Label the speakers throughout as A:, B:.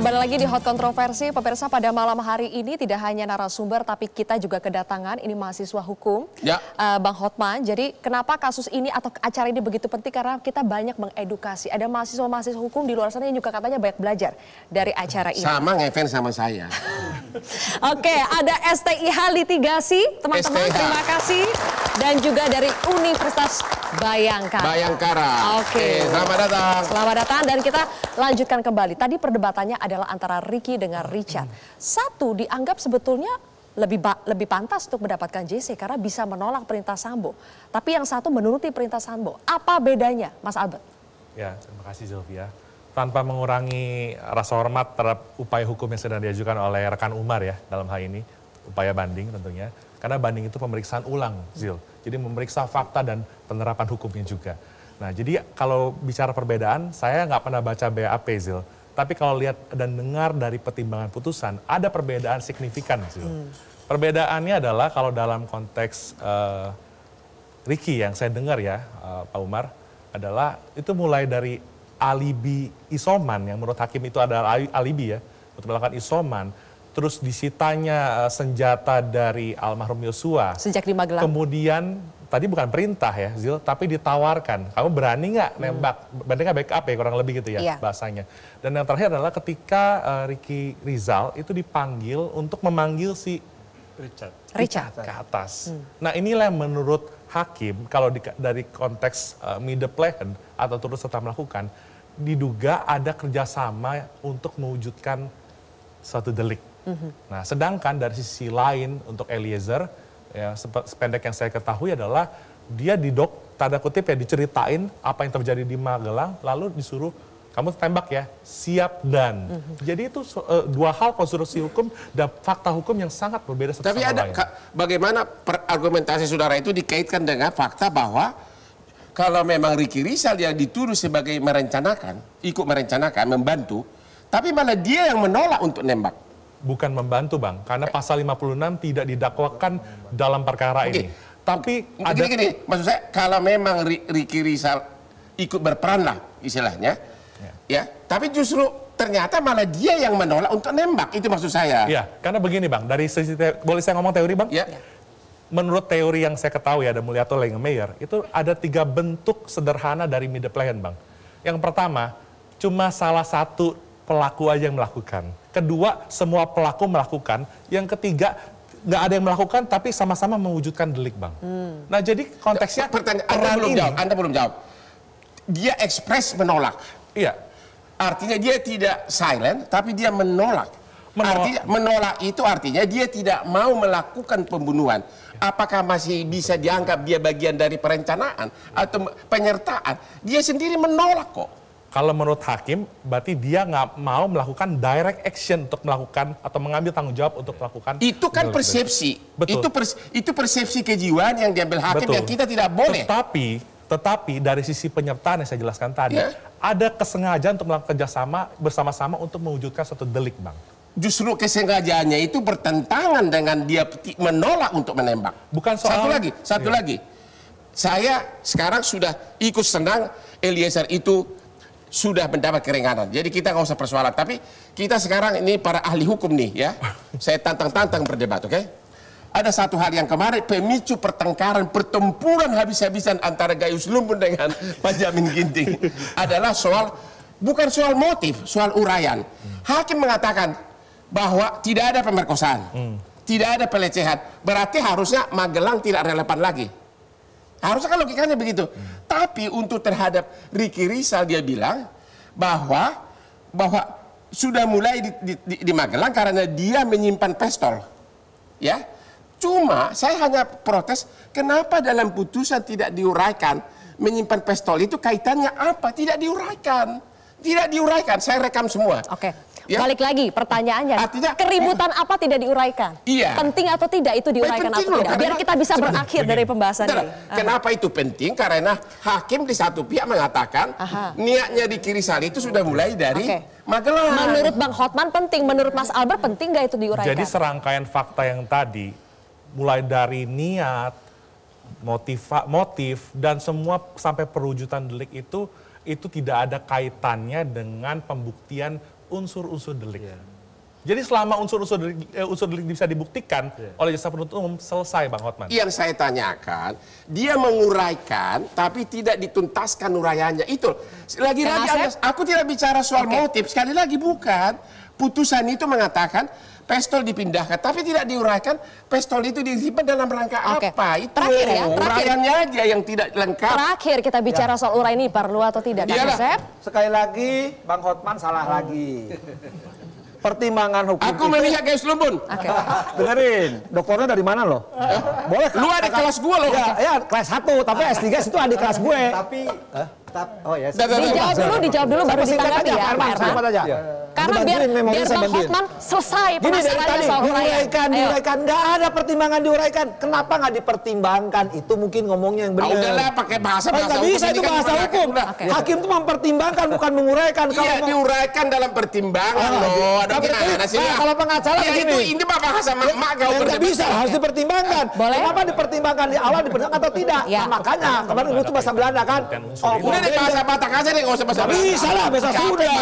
A: Kembali lagi di Hot Kontroversi, pemirsa pada malam hari ini tidak hanya narasumber tapi kita juga kedatangan ini mahasiswa hukum, ya. uh, Bang Hotman. Jadi kenapa kasus ini atau acara ini begitu penting karena kita banyak mengedukasi. Ada mahasiswa-mahasiswa hukum di luar sana yang juga katanya banyak belajar dari acara ini. Sama
B: event sama saya.
A: Oke, ada STIH litigasi, teman-teman terima kasih dan juga dari Universitas Bayangkara. Bayangkara.
B: Oke. Oke, selamat datang.
A: Selamat datang dan kita lanjutkan kembali. Tadi perdebatannya adalah antara Ricky dengan Richard. Satu dianggap sebetulnya lebih lebih pantas untuk mendapatkan JC karena bisa menolak perintah Sambo. Tapi yang satu menuruti perintah Sambo. Apa bedanya, Mas Albert?
C: Ya, terima kasih Zofia. Tanpa mengurangi rasa hormat terhadap upaya hukum yang sedang diajukan oleh rekan Umar ya dalam hal ini, upaya banding tentunya. Karena banding itu pemeriksaan ulang, Zil. Jadi memeriksa fakta dan penerapan hukumnya juga. Nah, jadi kalau bicara perbedaan, saya nggak pernah baca BAP, Zil. Tapi kalau lihat dan dengar dari pertimbangan putusan, ada perbedaan signifikan, Zil. Hmm. Perbedaannya adalah kalau dalam konteks uh, Ricky yang saya dengar ya, uh, Pak Umar, adalah itu mulai dari alibi isoman yang menurut hakim itu adalah alibi ya, untuk melakukan isoman terus disitanya eh, senjata dari almarhum Yosua. Sejak di Magelang. Kemudian tadi bukan perintah ya Zil, tapi ditawarkan. Kamu berani nggak hmm. nembak? Hmm. Berani nggak backup ya kurang lebih gitu ya iya. bahasanya. Dan yang terakhir adalah ketika uh, Ricky Rizal itu dipanggil untuk memanggil si Richard, Richard. ke atas. Hmm. Nah inilah menurut hakim kalau di, dari konteks uh, eh, media plan atau terus serta melakukan diduga ada kerjasama untuk mewujudkan suatu delik. Mm-hmm. Nah, sedangkan dari sisi lain untuk Eliezer, ya, sependek yang saya ketahui adalah dia didok, tanda kutip ya diceritain apa yang terjadi di Magelang, lalu disuruh kamu tembak ya, siap dan.
B: Mm-hmm. Jadi itu uh, dua hal konstruksi hukum dan fakta hukum yang sangat berbeda satu Tapi sama ada lain. Ka, bagaimana argumentasi saudara itu dikaitkan dengan fakta bahwa kalau memang Ricky Rizal yang dituduh sebagai merencanakan, ikut merencanakan, membantu, tapi malah dia yang menolak untuk nembak.
C: Bukan membantu bang, karena eh. pasal 56 tidak didakwakan
B: dalam perkara okay. ini. Tapi gini, ada... Gini, maksud saya kalau memang Ricky Rizal ikut berperan lah istilahnya, ya. ya. Tapi justru ternyata malah dia yang menolak untuk nembak itu maksud saya. Ya, karena begini bang, dari sisi boleh saya ngomong teori bang?
C: Ya. Menurut teori yang saya ketahui ada Mulyato Langemeyer, itu ada tiga bentuk sederhana dari middle plan bang. Yang pertama, cuma salah satu pelaku aja yang melakukan. Kedua, semua pelaku melakukan. Yang ketiga, nggak ada yang melakukan
B: tapi sama-sama mewujudkan delik, Bang. Hmm. Nah, jadi konteksnya pertanyaan Anda belum ini, jawab. Anda belum jawab. Dia ekspres menolak. Iya. Artinya dia tidak silent tapi dia menolak. Menolak. Artinya, menolak itu artinya dia tidak mau melakukan pembunuhan. Apakah masih bisa dianggap dia bagian dari perencanaan atau penyertaan? Dia sendiri menolak kok.
C: Kalau menurut hakim, berarti dia nggak mau melakukan direct action untuk melakukan atau mengambil tanggung jawab untuk melakukan. Itu kan persepsi. Betul. Itu pers itu persepsi kejiwaan yang diambil hakim Betul. yang kita tidak boleh. Tetapi tetapi dari sisi penyertaan yang saya jelaskan tadi, ya. ada kesengajaan untuk melakukan kerjasama bersama-sama untuk
B: mewujudkan satu delik, bang justru kesengajaannya itu bertentangan dengan dia menolak untuk menembak. Bukan soal satu lagi, satu ya. lagi. Saya sekarang sudah ikut senang Eliezer itu sudah mendapat keringanan. Jadi kita nggak usah persoalan. Tapi kita sekarang ini para ahli hukum nih ya. Saya tantang-tantang berdebat, oke? Okay? Ada satu hal yang kemarin pemicu pertengkaran, pertempuran habis-habisan antara Gayus Lumbun dengan Pak Jamin Ginting adalah soal bukan soal motif, soal urayan. Hakim mengatakan bahwa tidak ada pemerkosaan, hmm. tidak ada pelecehan. Berarti harusnya Magelang tidak relevan lagi. Harusnya kan logikanya begitu. Hmm. Tapi untuk terhadap Ricky Rizal dia bilang bahwa bahwa sudah mulai di, di, di, di Magelang karena dia menyimpan pistol. Ya. Cuma saya hanya protes kenapa dalam putusan tidak diuraikan menyimpan pistol itu kaitannya apa? Tidak diuraikan. Tidak diuraikan. Saya rekam semua. Oke. Okay.
A: Ya. Balik lagi pertanyaannya. Artinya keributan apa tidak diuraikan? Iya. Penting atau tidak itu diuraikan atau tidak? Biar kita bisa berakhir dari pembahasan ini.
B: Kenapa Aha. itu penting? Karena hakim di satu pihak mengatakan Aha. niatnya di kiri sali itu sudah mulai dari okay. Magelang. Menurut
A: Bang Hotman penting, menurut Mas Albert penting nggak itu diuraikan? Jadi
B: serangkaian fakta yang tadi
C: mulai dari niat, motif, motif dan semua sampai perwujudan delik itu itu tidak ada kaitannya dengan pembuktian unsur-unsur delik. Yeah. Jadi selama unsur-unsur eh, unsur delik bisa dibuktikan yeah. oleh jasa penuntut umum selesai Bang Hotman.
B: Yang saya tanyakan, dia menguraikan tapi tidak dituntaskan uraiannya. Itu lagi-lagi ya, aku tidak bicara soal okay. motif, sekali lagi bukan. Putusan itu mengatakan pistol dipindahkan tapi tidak diuraikan pistol itu
A: disimpan dalam rangka okay. apa itu terakhir ya uraiannya
B: aja yang tidak lengkap terakhir kita bicara
A: ya. soal urai ini perlu atau tidak Kak Sekali lagi
B: Bang Hotman salah oh. lagi
A: pertimbangan hukum aku itu... melihat guys lumbun okay.
B: dengerin doktornya dari mana loh boleh lu ada kelas gue loh ya, ya kelas satu, tapi S3 itu ada kelas gue tapi
D: oh ya. Yes. Dijawab dulu, dijawab dulu baru ditanggapi ya, Pak Herman. aja. Iya. Karena biar, biar Bang Hotman
A: selesai Gini dari tadi, diuraikan, diuraikan.
D: Nggak ada pertimbangan
B: diuraikan. Kenapa nggak dipertimbangkan? Itu mungkin ngomongnya yang benar. Ah, udahlah pakai bahasa bahasa eh, hukum. bisa itu kan bahasa hukum. Hakim itu mempertimbangkan, bukan menguraikan. Iya, diuraikan dalam pertimbangan ah, loh. Ada gimana sih? Nah, kalau pengacara ya, itu Ini bahasa ya, mak-mak kau ya, Nggak bisa, harus dipertimbangkan. Kenapa dipertimbangkan di awal, dipertimbangkan atau tidak? Iya. Nah, makanya, kemarin itu bahasa Belanda kan.
D: Oh, ini iya. bahasa Batak aja nih, nggak usah bahasa Bisa lah, bahasa Sunda.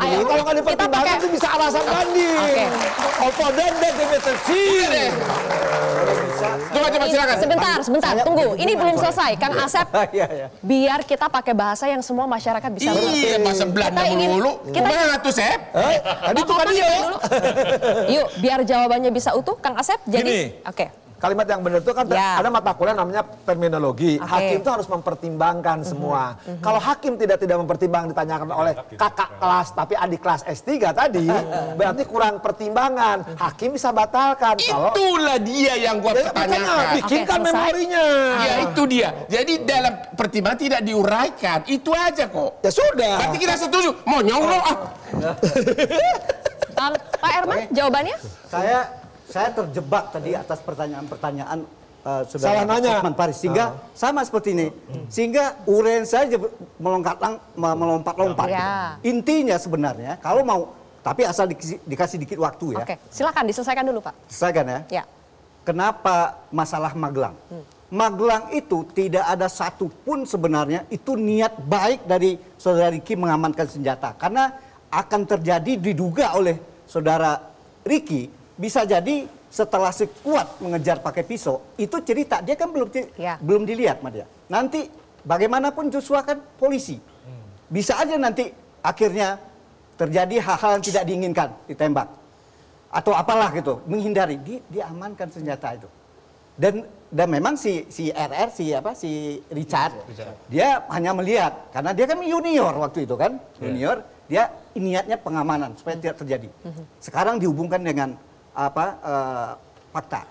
D: Kalau
B: nggak dipertimbangkan
A: sih bisa alasan banding. Opo dendek di metesi. Coba coba silakan. Sebentar, sebentar, tunggu. Ini belum selesai, Kang iya. Asep. Iya, biar kita pakai bahasa yang semua masyarakat bisa ngerti. Iya, bahasa Belanda dulu. Kita ingin tuh, Sep. Tadi tuh kan Yuk, biar jawabannya bisa utuh, Kang Asep. Jadi, oke kalimat yang benar itu kan yeah. ada mata kuliah namanya terminologi. Okay. Hakim itu harus mempertimbangkan mm -hmm.
C: semua. Mm -hmm. Kalau
B: hakim tidak tidak mempertimbang ditanyakan oleh kakak kelas tapi adik kelas S3 tadi, berarti kurang pertimbangan. Mhm. Hakim bisa batalkan. Itulah dia yang gua ya, pertanyakan. Bikinkan okay, memorinya. Ya ah. itu dia. Jadi dalam pertimbangan tidak
D: diuraikan. Itu aja kok. Ya sudah. Berarti kita setuju. Mau nyolong ah. Pak Erman, jawabannya? Saya saya terjebak tadi atas pertanyaan-pertanyaan uh, nanya. Man Paris sehingga uh. sama seperti ini sehingga uren saya melompat melompat-lompat. Ya. Intinya sebenarnya kalau mau tapi asal di, dikasih dikit waktu ya. Oke,
A: silakan diselesaikan dulu Pak. Selesaikan ya. ya.
D: Kenapa masalah Magelang? Hmm. Magelang itu tidak ada satupun sebenarnya itu niat baik dari saudara Riki mengamankan senjata karena akan terjadi diduga oleh saudara Riki bisa jadi setelah si kuat mengejar pakai pisau, itu cerita dia kan belum ya. belum dilihat, Madia. Nanti bagaimanapun Joshua kan polisi, hmm. bisa aja nanti akhirnya terjadi hal-hal yang tidak diinginkan, ditembak atau apalah gitu, menghindari dia diamankan senjata itu. Dan dan memang si si RR si apa si Richard, Richard. dia hanya melihat karena dia kan junior waktu itu kan, iya. junior, yeah. dia niatnya pengamanan supaya tidak terjadi. Mhm. Sekarang dihubungkan dengan apa uh, fakta.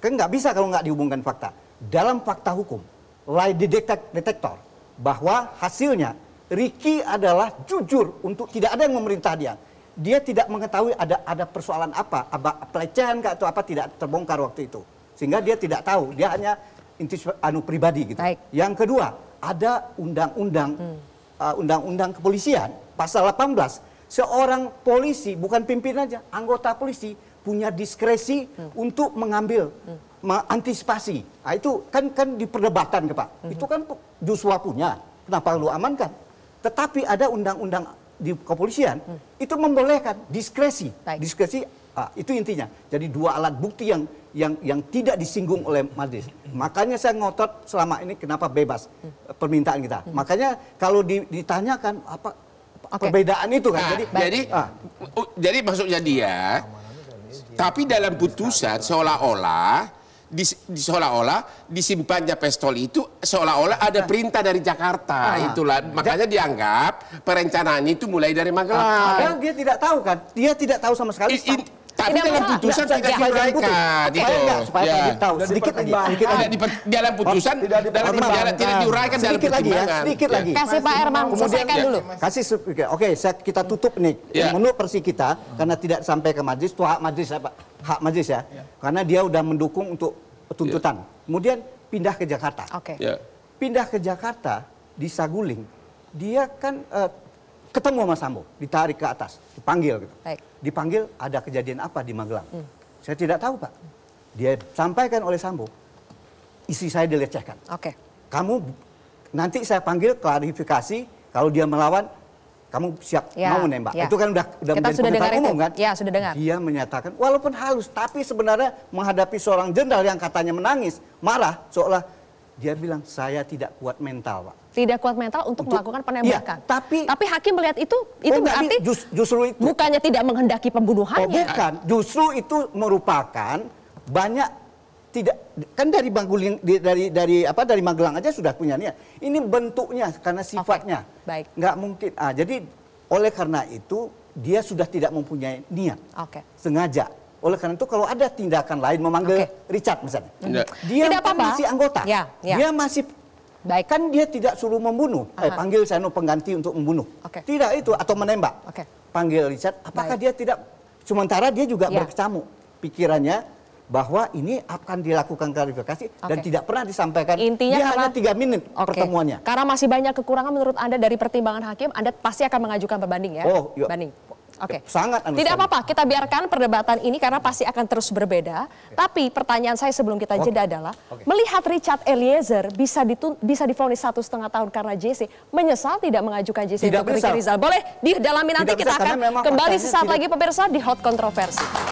D: Kan nggak bisa kalau nggak dihubungkan fakta. Dalam fakta hukum, lie detect, detektor bahwa hasilnya Ricky adalah jujur untuk tidak ada yang memerintah dia. Dia tidak mengetahui ada ada persoalan apa, apa pelecehan atau apa tidak terbongkar waktu itu. Sehingga dia tidak tahu, dia hanya intis anu pribadi gitu. Baik. Yang kedua, ada undang-undang hmm. uh, undang-undang kepolisian pasal 18 seorang polisi bukan pimpin aja anggota polisi punya diskresi hmm. untuk mengambil hmm. mengantisipasi. Nah, itu kan kan di Pak. Hmm. Itu kan Joshua punya. Kenapa lu amankan? Tetapi ada undang-undang di kepolisian hmm. itu membolehkan diskresi. Baik. Diskresi ah, itu intinya. Jadi dua alat bukti yang yang yang tidak disinggung oleh majelis. Makanya saya ngotot selama ini kenapa bebas hmm. permintaan kita. Hmm. Makanya kalau ditanyakan apa okay. perbedaan itu kan. Nah, jadi baik. jadi ah.
B: jadi maksudnya dia tapi dalam putusan seolah-olah di, seolah-olah disimpannya pistol itu seolah-olah ada nah. perintah dari Jakarta. Ah. Itulah makanya dianggap perencanaan itu mulai dari Magelang. Ah,
D: dia tidak tahu kan? Dia tidak tahu sama sekali. Tapi dalam putusan tidak diuraikan. Gitu. Supaya ya. tahu. Sedikit lagi. tidak di Dalam putusan dalam putusan tidak diuraikan dalam pertimbangan. Sedikit ya, iya. lagi. Kasih Pak Herman selesaikan ya. dulu. Kasih oke kita tutup nih. Iya. Menurut persi kita karena tidak sampai ke majelis itu hak majelis ya Pak. Hak majelis ya. Iya. Karena dia sudah mendukung untuk tuntutan. Kemudian pindah ke Jakarta. Oke. Pindah ke Jakarta di Saguling dia kan eh, ketemu sama Sambo, ditarik ke atas, dipanggil gitu. Baik. Dipanggil ada kejadian apa di Magelang? Hmm. Saya tidak tahu, Pak. Dia sampaikan oleh Sambo, isi saya dilecehkan. Oke. Okay. Kamu nanti saya panggil klarifikasi kalau dia melawan kamu siap ya, mau menembak. Ya. Itu kan udah udah Kita sudah dengar umum itu. kan? Ya, sudah dengar. Dia menyatakan walaupun halus tapi sebenarnya menghadapi seorang jenderal yang katanya menangis, marah seolah dia bilang saya tidak kuat mental, Pak
A: tidak kuat mental untuk melakukan penembakan. Ya, tapi tapi hakim melihat itu eh, itu berarti
D: just, justru itu bukannya tidak menghendaki pembunuhannya. Oh, bukan, justru itu merupakan banyak tidak kan dari Bangguling dari dari apa dari Magelang aja sudah punya niat. Ini bentuknya karena sifatnya. Okay. Baik. Nggak mungkin. Ah, jadi oleh karena itu dia sudah tidak mempunyai niat. Oke. Okay. Sengaja. Oleh karena itu kalau ada tindakan lain memanggil okay. Richard misalnya. Mm -hmm. Dia tidak kan apa -apa. masih anggota. Ya, ya. Dia masih Baik. Nah, kan dia tidak suruh membunuh. Eh, panggil Seno pengganti untuk membunuh. Okay. Tidak itu atau menembak. Okay. Panggil Richard. Apakah Baik. dia tidak sementara dia juga ya. berkecamuk pikirannya bahwa ini akan dilakukan klarifikasi okay. dan tidak pernah disampaikan. Intinya dia karena, hanya tiga menit okay. pertemuannya.
A: Karena masih banyak kekurangan menurut anda dari pertimbangan hakim, anda pasti akan mengajukan perbanding ya? Oh, yuk. Iya. banding. Oke.
D: Okay. Sangat Tidak
A: apa-apa, kita biarkan perdebatan ini karena pasti akan terus berbeda. Okay. Tapi pertanyaan saya sebelum kita jeda okay. adalah, okay. melihat Richard Eliezer bisa ditun, bisa difonis satu setengah tahun karena JC, menyesal tidak mengajukan JC tidak untuk Rizal. Boleh didalami nanti tidak kita bisa, akan kembali sesaat lagi pemirsa di Hot Kontroversi.